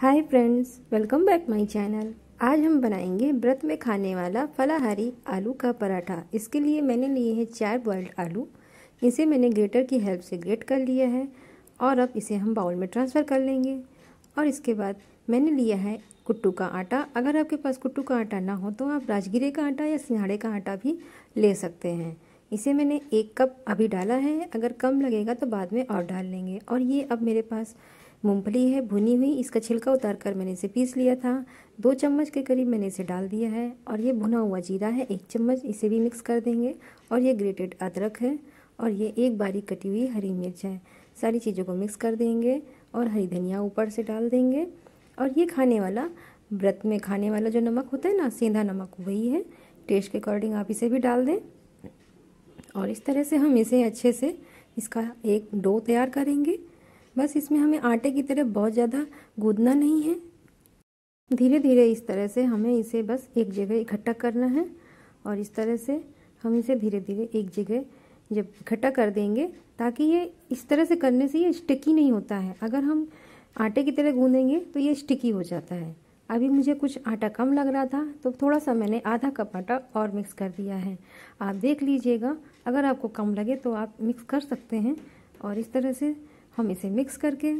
hi friends welcome back my channel आज हम बनाएंगे व्रत में खाने वाला फलाहारी आलू का पराठा इसके लिए मैंने लिए हैं चार बॉइल्ड आलू इसे मैंने ग्रेटर की हेल्प से ग्रेट कर लिया है और अब इसे हम बाउल में ट्रांसफ़र कर लेंगे और इसके बाद मैंने लिया है कुट्टू का आटा अगर आपके पास कुट्टू का आटा ना हो तो आप राजगिरे का आटा या सिंघाड़े का आटा भी ले सकते हैं इसे मैंने एक कप अभी डाला है अगर कम लगेगा तो बाद में और डाल लेंगे और ये अब मेरे पास मूंगफली है भुनी हुई इसका छिलका उतार कर मैंने इसे पीस लिया था दो चम्मच के करीब मैंने इसे डाल दिया है और ये भुना हुआ जीरा है एक चम्मच इसे भी मिक्स कर देंगे और ये ग्रेटेड अदरक है और ये एक बारीक कटी हुई हरी मिर्च है सारी चीज़ों को मिक्स कर देंगे और हरी धनिया ऊपर से डाल देंगे और ये खाने वाला व्रत में खाने वाला जो नमक होता है ना सेंधा नमक वही है टेस्ट के अकॉर्डिंग आप इसे भी डाल दें और इस तरह से हम इसे अच्छे से इसका एक डो तैयार करेंगे बस इसमें हमें आटे की तरह बहुत ज़्यादा गूदना नहीं है धीरे धीरे इस तरह से हमें इसे बस एक जगह इकट्ठा करना है और इस तरह से हम इसे धीरे धीरे एक जगह जब इकट्ठा कर देंगे ताकि ये इस तरह से करने से ये स्टिकी नहीं होता है अगर हम आटे की तरह गूंदेंगे तो ये स्टिकी हो जाता है अभी मुझे कुछ आटा कम लग रहा था तो थोड़ा सा मैंने आधा कप आटा और मिक्स कर दिया है आप देख लीजिएगा अगर आपको कम लगे तो आप मिक्स कर सकते हैं और इस तरह से हम इसे मिक्स करके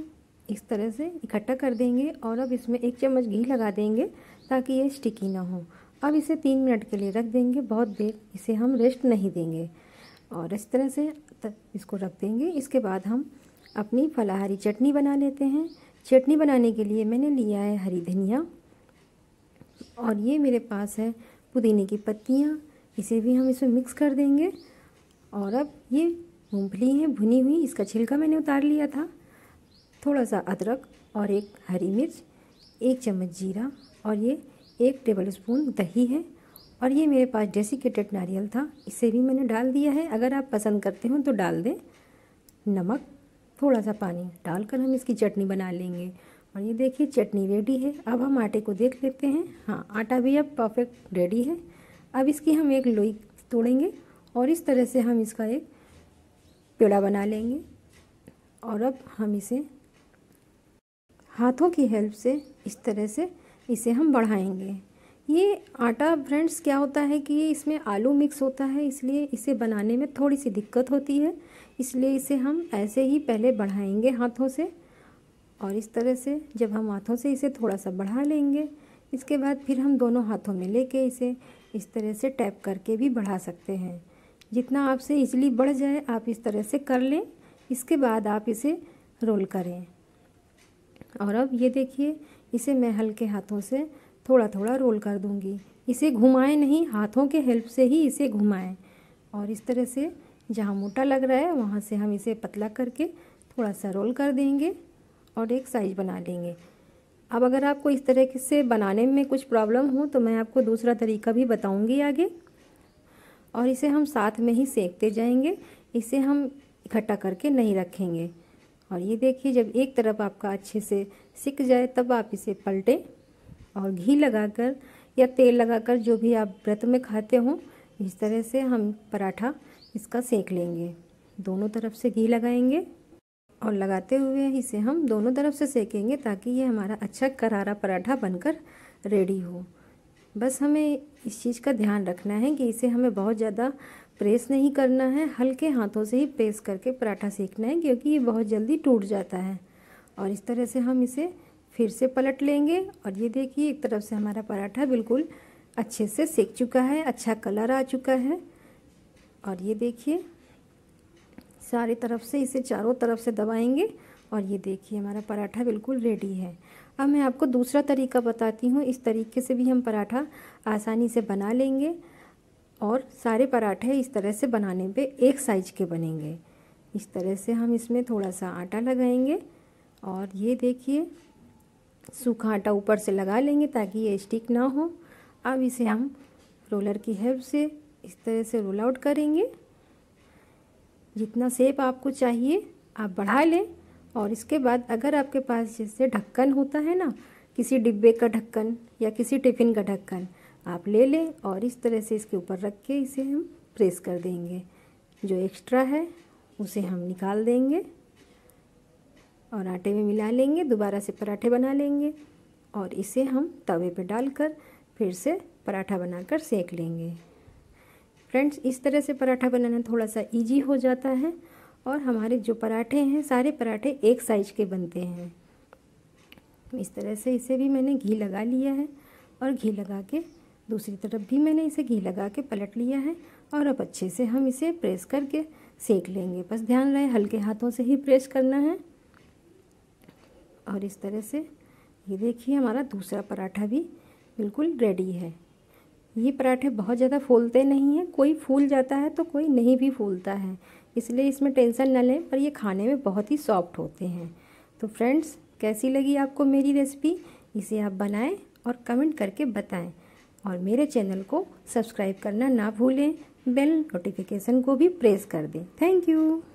इस तरह से इकट्ठा कर देंगे और अब इसमें एक चम्मच घी लगा देंगे ताकि ये स्टिकी ना हो अब इसे तीन मिनट के लिए रख देंगे बहुत देर इसे हम रेस्ट नहीं देंगे और इस तरह से इसको रख देंगे इसके बाद हम अपनी फलाहारी चटनी बना लेते हैं चटनी बनाने के लिए मैंने लिया है हरी धनिया और ये मेरे पास है पुदीने की पत्तियाँ इसे भी हम इसमें मिक्स कर देंगे और अब ये मूंगफली है भुनी हुई इसका छिलका मैंने उतार लिया था थोड़ा सा अदरक और एक हरी मिर्च एक चम्मच जीरा और ये एक टेबल स्पून दही है और ये मेरे पास डेसिकेटेड नारियल था इसे भी मैंने डाल दिया है अगर आप पसंद करते हो तो डाल दें नमक थोड़ा सा पानी डालकर हम इसकी चटनी बना लेंगे और ये देखिए चटनी रेडी है अब हम आटे को देख लेते हैं हाँ आटा भी अब परफेक्ट रेडी है अब इसकी हम एक लोई तोड़ेंगे और इस तरह से हम इसका एक पेड़ा बना लेंगे और अब हम इसे हाथों की हेल्प से इस तरह से इसे हम बढ़ाएंगे ये आटा फ्रेंड्स क्या होता है कि इसमें आलू मिक्स होता है इसलिए इसे बनाने में थोड़ी सी दिक्कत होती है इसलिए इसे हम ऐसे ही पहले बढ़ाएंगे हाथों से और इस तरह से जब हम हाथों से इसे थोड़ा सा बढ़ा लेंगे इसके बाद फिर हम दोनों हाथों में लेके इसे इस तरह से टैप करके भी बढ़ा सकते हैं जितना आपसे इजली बढ़ जाए आप इस तरह से कर लें इसके बाद आप इसे रोल करें और अब ये देखिए इसे मैं हल्के हाथों से थोड़ा थोड़ा रोल कर दूँगी इसे घुमाएं नहीं हाथों के हेल्प से ही इसे घुमाएं और इस तरह से जहाँ मोटा लग रहा है वहाँ से हम इसे पतला करके थोड़ा सा रोल कर देंगे और एक साइज बना लेंगे अब अगर आपको इस तरह से बनाने में कुछ प्रॉब्लम हो तो मैं आपको दूसरा तरीका भी बताऊँगी आगे और इसे हम साथ में ही सेकते जाएंगे इसे हम इकट्ठा करके नहीं रखेंगे और ये देखिए जब एक तरफ आपका अच्छे से सिक जाए तब आप इसे पलटें और घी लगाकर या तेल लगाकर जो भी आप व्रत में खाते हों इस तरह से हम पराठा इसका सेक लेंगे दोनों तरफ से घी लगाएंगे और लगाते हुए इसे हम दोनों तरफ से सेकेंगे ताकि ये हमारा अच्छा करारा पराठा बनकर रेडी हो बस हमें इस चीज़ का ध्यान रखना है कि इसे हमें बहुत ज़्यादा प्रेस नहीं करना है हल्के हाथों से ही प्रेस करके पराठा सेकना है क्योंकि ये बहुत जल्दी टूट जाता है और इस तरह से हम इसे फिर से पलट लेंगे और ये देखिए एक तरफ से हमारा पराठा बिल्कुल अच्छे से सेक चुका है अच्छा कलर आ चुका है और ये देखिए सारी तरफ से इसे चारों तरफ से दबाएंगे और ये देखिए हमारा पराठा बिल्कुल रेडी है अब मैं आपको दूसरा तरीका बताती हूँ इस तरीके से भी हम पराठा आसानी से बना लेंगे और सारे पराठे इस तरह से बनाने पे एक साइज के बनेंगे इस तरह से हम इसमें थोड़ा सा आटा लगाएंगे और ये देखिए सूखा आटा ऊपर से लगा लेंगे ताकि ये स्टिक ना हो अब इसे हम रोलर की हेल्प से इस तरह से रोल आउट करेंगे जितना सेप आपको चाहिए आप बढ़ा लें और इसके बाद अगर आपके पास जैसे ढक्कन होता है ना किसी डिब्बे का ढक्कन या किसी टिफ़िन का ढक्कन आप ले लें और इस तरह से इसके ऊपर रख के इसे हम प्रेस कर देंगे जो एक्स्ट्रा है उसे हम निकाल देंगे और आटे में मिला लेंगे दोबारा से पराठे बना लेंगे और इसे हम तवे डाल डालकर फिर से पराठा बनाकर सेक लेंगे फ्रेंड्स इस तरह से पराठा बनाना थोड़ा सा इजी हो जाता है और हमारे जो पराठे हैं सारे पराठे एक साइज के बनते हैं इस तरह से इसे भी मैंने घी लगा लिया है और घी लगा के दूसरी तरफ भी मैंने इसे घी लगा के पलट लिया है और अब अच्छे से हम इसे प्रेस करके सेक लेंगे बस ध्यान रहे हल्के हाथों से ही प्रेस करना है और इस तरह से ये देखिए हमारा दूसरा पराठा भी बिल्कुल रेडी है ये पराठे बहुत ज़्यादा फूलते नहीं हैं कोई फूल जाता है तो कोई नहीं भी फूलता है इसलिए इसमें टेंशन ना लें पर ये खाने में बहुत ही सॉफ्ट होते हैं तो फ्रेंड्स कैसी लगी आपको मेरी रेसिपी इसे आप बनाएं और कमेंट करके बताएं और मेरे चैनल को सब्सक्राइब करना ना भूलें बेल नोटिफिकेशन को भी प्रेस कर दें थैंक यू